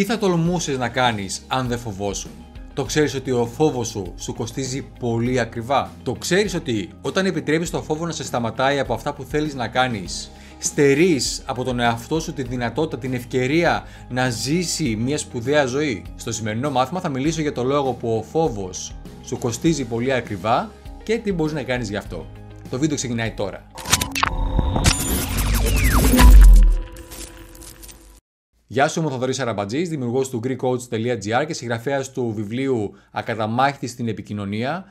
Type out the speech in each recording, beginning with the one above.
Τι θα τολμούσες να κάνεις αν δεν φοβόσουν. Το ξέρεις ότι ο φόβος σου σου κοστίζει πολύ ακριβά. Το ξέρεις ότι όταν επιτρέπεις το φόβο να σε σταματάει από αυτά που θέλεις να κάνεις, στερείς από τον εαυτό σου τη δυνατότητα, την ευκαιρία να ζήσει μια σπουδαία ζωή. Στο σημερινό μάθημα θα μιλήσω για το λόγο που ο φόβος σου κοστίζει πολύ ακριβά και τι μπορείς να κάνεις γι' αυτό. Το βίντεο ξεκινάει τώρα. Γεια σου, είμαι ο Θοδωρής Αραμπατζής, δημιουργός του GreekCoach.gr και συγγραφέας του βιβλίου Ακαταμάχητη στην επικοινωνία.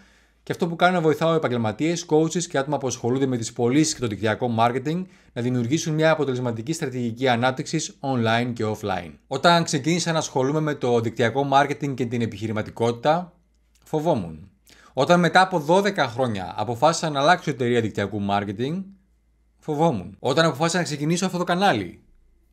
Και αυτό που κάνω είναι βοηθάω επαγγελματίες, coaches και άτομα που ασχολούνται με τις πωλήσεις και το δικτυακό marketing να δημιουργήσουν μια αποτελεσματική στρατηγική ανάπτυξης online και offline. Όταν ξεκίνησα να ασχολούμαι με το δικτυακό marketing και την επιχειρηματικότητα, φοβόμουν. Όταν μετά από 12 χρόνια αποφάσισα να αλλάξω εταιρεία δικτυακού marketing, φοβόμουν. Όταν αποφάσισα να ξεκινήσω αυτό το κανάλι,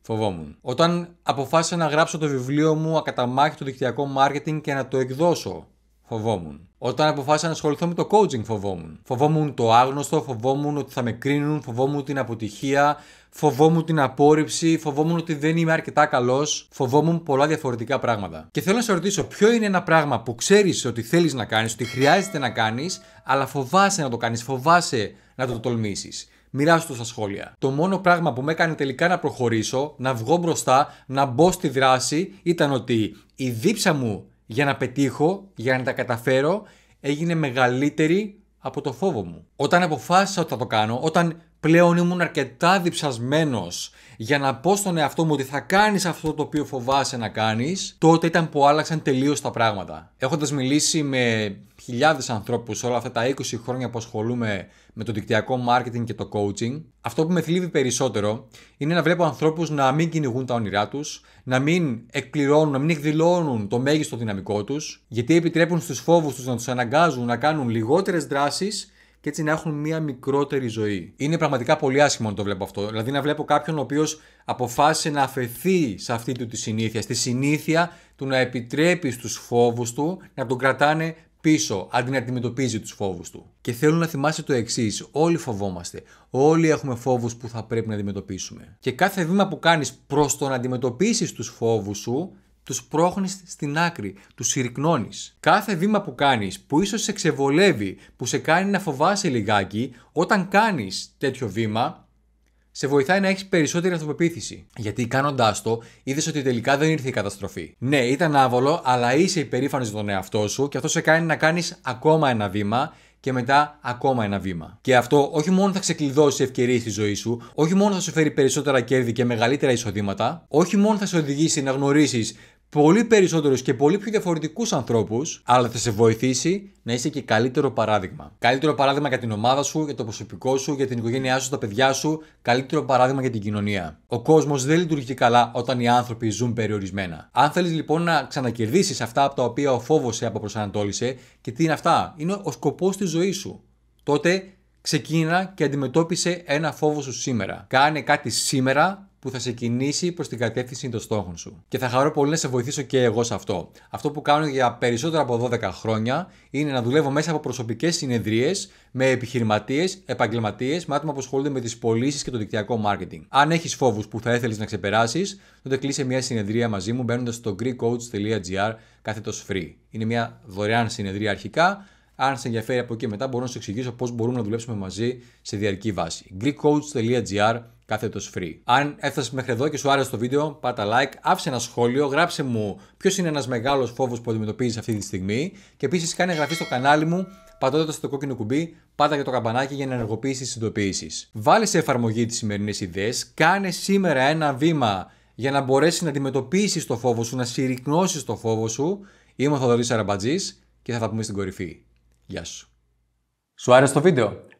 Φοβόμουν. Όταν αποφάσισα να γράψω το βιβλίο μου Ακαταμάχητο Δικτυακό Μάρκετινγκ και να το εκδώσω, φοβόμουν. Όταν αποφάσισα να ασχοληθώ με το coaching, φοβόμουν. Φοβόμουν το άγνωστο, φοβόμουν ότι θα με κρίνουν, φοβόμουν την αποτυχία, φοβόμουν την απόρριψη, φοβόμουν ότι δεν είμαι αρκετά καλός, φοβόμουν πολλά διαφορετικά πράγματα. Και θέλω να σε ρωτήσω, ποιο είναι ένα πράγμα που ξέρεις ότι θέλεις να κάνεις, ότι χρειάζεται να κάνεις, αλλά φοβάσαι να το κάνεις, φοβάσαι να το τολμήσεις. Μοιράσου το στα σχόλια. Το μόνο πράγμα που με έκανε τελικά να προχωρήσω, να βγω μπροστά, να μπω στη δράση ήταν ότι η δίψα μου για να πετύχω, για να τα καταφέρω, έγινε μεγαλύτερη από το φόβο μου. Όταν αποφάσισα ότι θα το κάνω, όταν πλέον ήμουν αρκετά διψασμένος για να πω στον εαυτό μου ότι θα κάνεις αυτό το οποίο φοβάσαι να κάνεις, τότε ήταν που άλλαξαν τελείως τα πράγματα. Έχοντας μιλήσει με χιλιάδες ανθρώπους όλα αυτά τα 20 χρόνια που ασχολούμαι με το δικτυακό marketing και το coaching, αυτό που με θλίβει περισσότερο είναι να βλέπω ανθρώπους να μην κυνηγούν τα όνειρά τους, να μην εκπληρώνουν, να μην εκδηλώνουν το μέγιστο δυναμικό τους, γιατί επιτρέπουν στους φόβους τους να τους αναγκάζουν να κάνουν λιγότερες δράσεις και έτσι να έχουν μια μικρότερη ζωή. Είναι πραγματικά πολύ άσχημο να το βλέπω αυτό. Δηλαδή να βλέπω κάποιον ο οποίος αποφάσισε να αφαιθεί σε αυτή του τη συνήθεια, στη συνήθεια του να επιτρέπει στους φόβους του να τον κρατάνε πίσω αντί να αντιμετωπίζει τους φόβους του. Και θέλω να θυμάσαι το εξής: Όλοι φοβόμαστε. Όλοι έχουμε φόβους που θα πρέπει να αντιμετωπίσουμε. Και κάθε βήμα που κάνεις προς το να αντιμετωπίσεις τους φόβους σου, τους πρόχνεις στην άκρη, τους συρρυκνώνεις. Κάθε βήμα που κάνεις, που ίσως σε ξεβολεύει, που σε κάνει να φοβάσαι λιγάκι, όταν κάνεις τέτοιο βήμα, σε βοηθάει να έχεις περισσότερη αυτοπεποίθηση. Γιατί κάνοντάς το, είδες ότι τελικά δεν ήρθε η καταστροφή. Ναι, ήταν άβολο, αλλά είσαι υπερήφανος για τον εαυτό σου και αυτό σε κάνει να κάνεις ακόμα ένα βήμα και μετά ακόμα ένα βήμα. Και αυτό όχι μόνο θα ξεκλειδώσει ευκαιρίες στη ζωή σου, όχι μόνο θα σου φέρει περισσότερα κέρδη και μεγαλύτερα εισοδήματα, όχι μόνο θα σε οδηγήσει να γνωρίσεις πολύ περισσότερους και πολύ πιο διαφορετικούς ανθρώπους, αλλά θα σε βοηθήσει να είσαι και καλύτερο παράδειγμα. Καλύτερο παράδειγμα για την ομάδα σου, για το προσωπικό σου, για την οικογένειά σου, τα παιδιά σου, καλύτερο παράδειγμα για την κοινωνία. Ο κόσμος δεν λειτουργεί καλά όταν οι άνθρωποι ζουν περιορισμένα. Αν θέλεις λοιπόν να ξανακερδίσεις αυτά από τα οποία ο φόβος σε αποπροσανατόλισε, και τι είναι αυτά, είναι ο σκοπός της ζωής σου. Τότε ξεκίνα και αντιμετώπισε ένα φόβο σου σήμερα. Κάνε κάτι σήμερα που θα σε κινήσει προς την κατεύθυνση των στόχων σου. Και θα χαρώ πολύ να σε βοηθήσω και εγώ σε αυτό. Αυτό που κάνω για περισσότερα από 12 χρόνια είναι να δουλεύω μέσα από προσωπικές συνεδρίες με επιχειρηματίες, επαγγελματίες, με άτομα που ασχολούνται με τις πωλήσεις και το δικτυακό marketing. Αν έχεις φόβους που θα ήθελε να ξεπεράσεις, τότε κλείσε μια συνεδρία μαζί μου μπαίνοντας στο greekcoach.gr κάθετος free. Είναι μια δωρεάν συνεδρία αρχικά. Αν σε ενδιαφέρει από εκεί μετά, μπορώ να σου εξηγήσω πώς μπορούμε να δουλέψουμε μαζί σε διαρκή βάση. greekcoach.gr κάθετος free. Αν έφτασες μέχρι εδώ και σου άρεσε το βίντεο, πάτα like, άφησε ένα σχόλιο, γράψε μου ποιος είναι ένας μεγάλος φόβος που αντιμετωπίζεις αυτή τη στιγμή και επίσης κάνε εγγραφή στο κανάλι μου πατώντας το κόκκινο κουμπί, πάτα και το καμπανάκι για να ενεργοποιήσεις τις ειδοποιήσει. Βάλε σε εφαρμογή τις σημερινές ιδέες, κάνε σήμερα ένα βήμα για να μπορέσεις να αντιμετωπίσεις το φόβο σου, να συρρυκνώσεις το φόβο σου. Είμαι ο Θοδωρής Αραμπατζής και θα τα πούμε στην κορυφή. Γεια σου. Σου άρεσε το βίντεο.